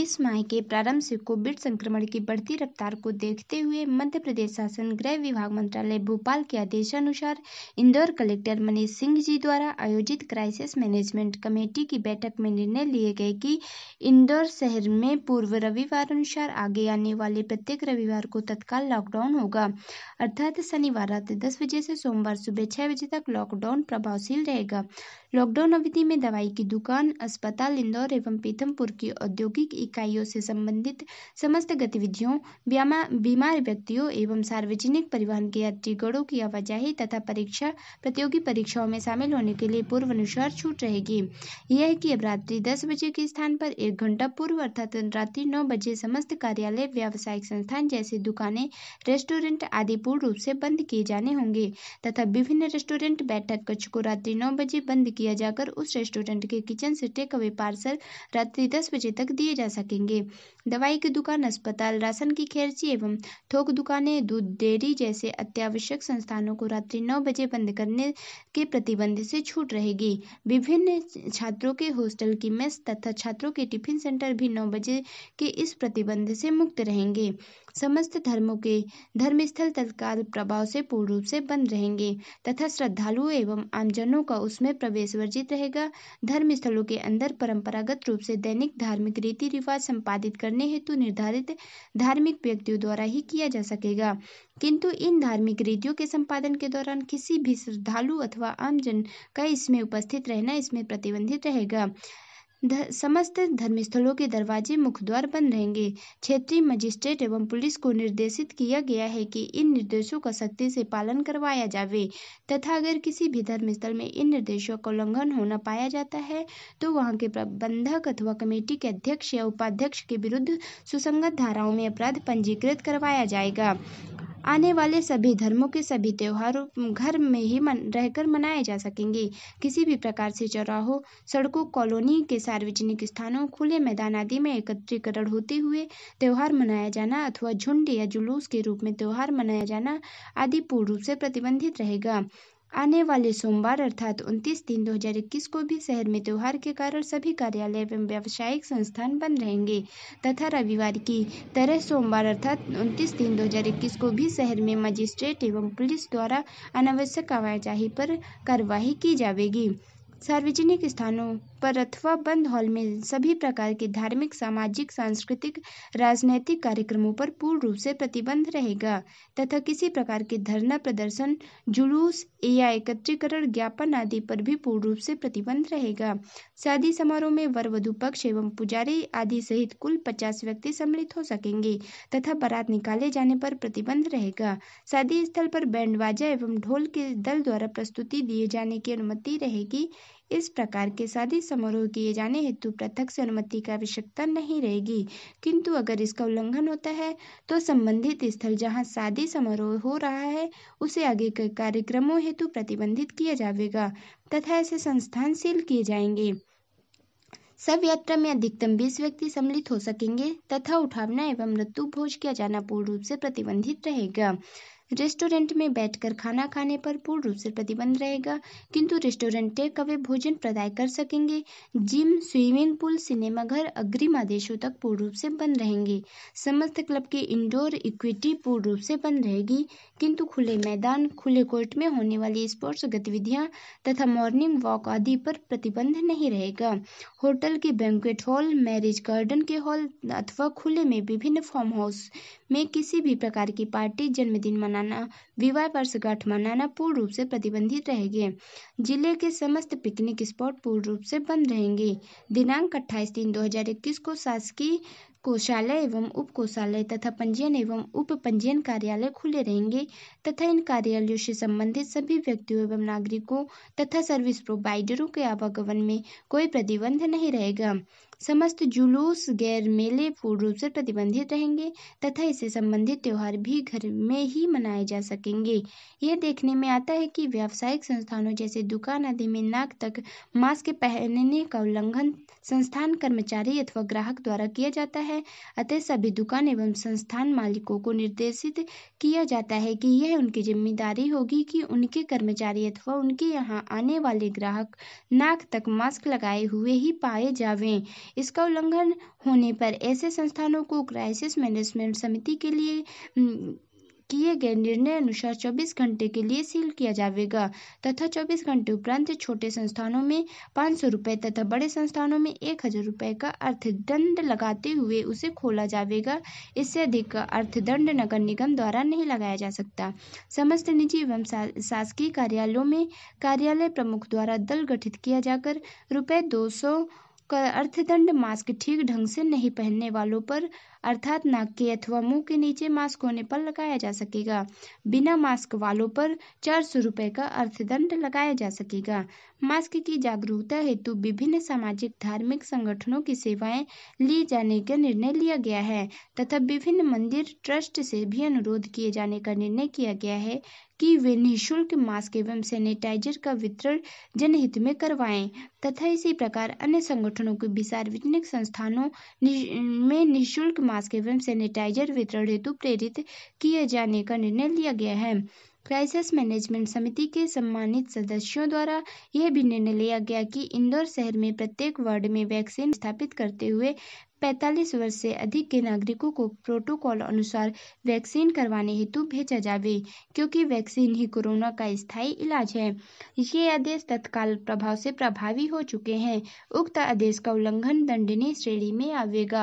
इस माह के प्रारंभ से कोविड संक्रमण की बढ़ती रफ्तार को देखते हुए मध्य प्रदेश शासन गृह विभाग मंत्रालय भोपाल के आदेशानुसार इंदौर कलेक्टर मनीष सिंह जी द्वारा आयोजित क्राइसिस मैनेजमेंट कमेटी की बैठक में निर्णय लिए गए कि इंदौर शहर में पूर्व रविवार अनुसार आगे आने वाले प्रत्येक रविवार को तत्काल लॉकडाउन होगा अर्थात शनिवार रात दस बजे से सोमवार सुबह छह बजे तक लॉकडाउन प्रभावशील रहेगा लॉकडाउन अवधि में दवाई की दुकान अस्पताल इंदौर एवं पीथमपुर की औद्योगिक इकाइयों से संबंधित समस्त गतिविधियों बीमार व्यक्तियों एवं सार्वजनिक परिवहन के यात्रीगणों की आवाजाही तथा परीक्षा प्रतियोगी परीक्षाओं में शामिल होने के लिए पूर्व अनुसार छूट रहेगी यह कि अब रात्रि दस बजे के स्थान पर एक घंटा पूर्व अर्थात रात्रि नौ बजे समस्त कार्यालय व्यावसायिक संस्थान जैसे दुकानें रेस्टोरेंट आदि पूर्ण रूप से बंद किए जाने होंगे तथा विभिन्न रेस्टोरेंट बैठक कक्ष को रात्रि नौ बजे बंद किया जाकर उस रेस्टोरेंट के किचन से टेक अवे पार्सल रात्रि दस बजे तक दिए जा सकेंगे दवाई की दुकान अस्पताल राशन की खेरची एवं थोक दुकानें दूध डेयरी जैसे अत्यावश्यक संस्थानों को रात्रि नौ बजे बंद करने के प्रतिबंध से छूट रहेगी विभिन्न छात्रों के हॉस्टल की मेस तथा छात्रों के टिफिन सेंटर भी नौ बजे के इस प्रतिबंध से मुक्त रहेंगे समस्त धर्मों के धर्मस्थल तत्काल प्रभाव से पूर्ण रूप से बंद रहेंगे तथा श्रद्धालु एवं आमजनों का उसमें प्रवेश वर्जित रहेगा धर्म स्थलों के अंदर परंपरागत रूप से दैनिक धार्मिक रीति रिवाज संपादित करने हेतु निर्धारित धार्मिक व्यक्तियों द्वारा ही किया जा सकेगा किंतु इन धार्मिक रीतियों के संपादन के दौरान किसी भी श्रद्धालु अथवा आमजन का इसमें उपस्थित रहना इसमें प्रतिबंधित रहेगा ध, समस्त धर्मस्थलों के दरवाजे मुख्य द्वार बंद रहेंगे क्षेत्रीय मजिस्ट्रेट एवं पुलिस को निर्देशित किया गया है कि इन निर्देशों का सख्ती से पालन करवाया जावे तथा अगर किसी भी धर्मस्थल में इन निर्देशों का उल्लंघन होना पाया जाता है तो वहाँ के प्रबंधक अथवा कमेटी के अध्यक्ष या उपाध्यक्ष के विरुद्ध सुसंगत धाराओं में अपराध पंजीकृत करवाया जाएगा आने वाले सभी धर्मों के सभी त्योहारों घर में ही मन रहकर मनाए जा सकेंगे किसी भी प्रकार से चौराहों सड़कों कॉलोनी के सार्वजनिक स्थानों खुले मैदान आदि में एकत्रीकरण होते हुए त्यौहार मनाया जाना अथवा झुंड या जुलूस के रूप में त्यौहार मनाया जाना आदि पूर्ण रूप से प्रतिबंधित रहेगा आने वाले सोमवार अर्थात 29 दिन 2021 को भी शहर में त्यौहार के कारण सभी कार्यालय एवं व्यावसायिक संस्थान बंद रहेंगे तथा रविवार की तरह सोमवार अर्थात 29 दिन 2021 को भी शहर में मजिस्ट्रेट एवं पुलिस द्वारा अनावश्यक आवाजाही पर कार्यवाही की जाएगी सार्वजनिक स्थानों पर अथवा बंद हॉल में सभी प्रकार के धार्मिक सामाजिक सांस्कृतिक राजनैतिक कार्यक्रमों पर पूर्ण रूप से प्रतिबंध रहेगा तथा किसी प्रकार के धरना प्रदर्शन जुलूस या एकत्रीकरण ज्ञापन आदि पर भी पूर्ण रूप से प्रतिबंध रहेगा शादी समारोह में वर वधु पक्ष एवं पुजारी आदि सहित कुल पचास व्यक्ति सम्मिलित हो सकेंगे तथा बारात निकाले जाने पर प्रतिबंध रहेगा शादी स्थल पर बैंड बाजा एवं ढोल के दल द्वारा प्रस्तुति दिए जाने की अनुमति रहेगी इस प्रकार के शादी समारोह किए जाने हेतु पृथक से अनुमति की आवश्यकता नहीं रहेगी किंतु अगर इसका उल्लंघन होता है तो संबंधित स्थल जहां शादी समारोह हो रहा है उसे आगे के कार्यक्रमों हेतु प्रतिबंधित किया जाएगा तथा ऐसे संस्थान सील किए जाएंगे सब यात्रा में अधिकतम बीस व्यक्ति सम्मिलित हो सकेंगे तथा उठावना एवं मृत्यु भोज किया जाना पूर्ण रूप से प्रतिबंधित रहेगा रेस्टोरेंट में बैठकर खाना खाने पर पूर्ण रूप से प्रतिबंध रहेगा किंतु रेस्टोरेंट टेक अवे भोजन प्रदाय कर सकेंगे जिम स्विमिंग पूल सिनेमाघर अग्रिम आदेशों तक पूर्ण रूप से बंद रहेंगे समस्त क्लब की इंडोर इक्विटी पूर्ण रूप से बंद रहेगी किंतु खुले मैदान खुले कोर्ट में होने वाली स्पोर्ट्स गतिविधियाँ तथा मॉर्निंग वॉक आदि पर प्रतिबंध नहीं रहेगा होटल के बैंकुट हॉल मैरिज गार्डन के हॉल अथवा खुले में विभिन्न फार्म हाउस में किसी भी प्रकार की पार्टी जन्मदिन मना मनाना विवाह वर्षगांठ मनाना पूर्ण रूप से प्रतिबंधित रहेंगे जिले के समस्त पिकनिक स्पॉट पूर्ण रूप से बंद रहेंगे दिनांक अट्ठाईस तीन दो हजार इक्कीस को शासकीय कोषालय एवं उप कोषालय तथा पंजीयन एवं उप पंजीयन कार्यालय खुले रहेंगे तथा इन कार्यालयों से संबंधित सभी व्यक्तियों एवं नागरिकों तथा सर्विस प्रोवाइडरों के आवागमन में कोई प्रतिबंध नहीं रहेगा समस्त जुलूस गैर मेले पूर्ण रूप से प्रतिबंधित रहेंगे तथा इससे संबंधित त्यौहार भी घर में ही मनाए जा सकेंगे यह देखने में आता है कि व्यावसायिक संस्थानों जैसे दुकान आदि में नाक तक मास्क पहनने का उल्लंघन संस्थान कर्मचारी अथवा ग्राहक द्वारा किया जाता है है अतः सभी दुकान एवं संस्थान मालिकों को निर्देशित किया जाता है कि यह उनकी जिम्मेदारी होगी कि उनके कर्मचारी अथवा उनके यहाँ आने वाले ग्राहक नाक तक मास्क लगाए हुए ही पाए जावे इसका उल्लंघन होने पर ऐसे संस्थानों को क्राइसिस मैनेजमेंट समिति के लिए किए गए निर्णय अनुसार 24 घंटे के लिए सील किया जाएगा तथा 24 घंटे उपरांत छोटे संस्थानों में पाँच सौ तथा बड़े संस्थानों में एक हज़ार रुपये का अर्थदंड लगाते हुए उसे खोला जाएगा इससे अधिक का अर्थदंड नगर निगम द्वारा नहीं लगाया जा सकता समस्त निजी एवं शासकीय कार्यालयों में कार्यालय प्रमुख द्वारा दल गठित किया जाकर रुपये दो सौ अर्थदंड मास्क ठीक ढंग से नहीं पहनने वालों पर अर्थात नाक के अथवा मुंह के नीचे मास्क होने पर लगाया जा सकेगा बिना मास्क वालों पर चार सौ रूपए का अर्थदंड लगाया जा सकेगा मास्क की जागरूकता हेतु विभिन्न सामाजिक धार्मिक संगठनों की सेवाएं लिए जाने का निर्णय लिया गया है तथा विभिन्न मंदिर ट्रस्ट से भी अनुरोध किए जाने का निर्णय किया गया है कि वे निःशुल्क मास्क एवं सैनिटाइजर का वितरण जनहित में करवाएं तथा इसी प्रकार अन्य संगठनों के भी सार्वजनिक संस्थानों में निःशुल्क मास्क एवं सैनिटाइजर वितरण हेतु प्रेरित किए जाने का निर्णय लिया गया है क्राइसिस मैनेजमेंट समिति के सम्मानित सदस्यों द्वारा यह भी निर्णय लिया गया कि इंदौर शहर में प्रत्येक वार्ड में वैक्सीन स्थापित करते हुए 45 वर्ष से अधिक के नागरिकों को प्रोटोकॉल अनुसार वैक्सीन करवाने हेतु भेजा जावे क्योंकि वैक्सीन ही कोरोना का स्थायी इलाज है ये आदेश तत्काल प्रभाव से प्रभावी हो चुके हैं उक्त आदेश का उल्लंघन दंडनीय श्रेणी में आवेगा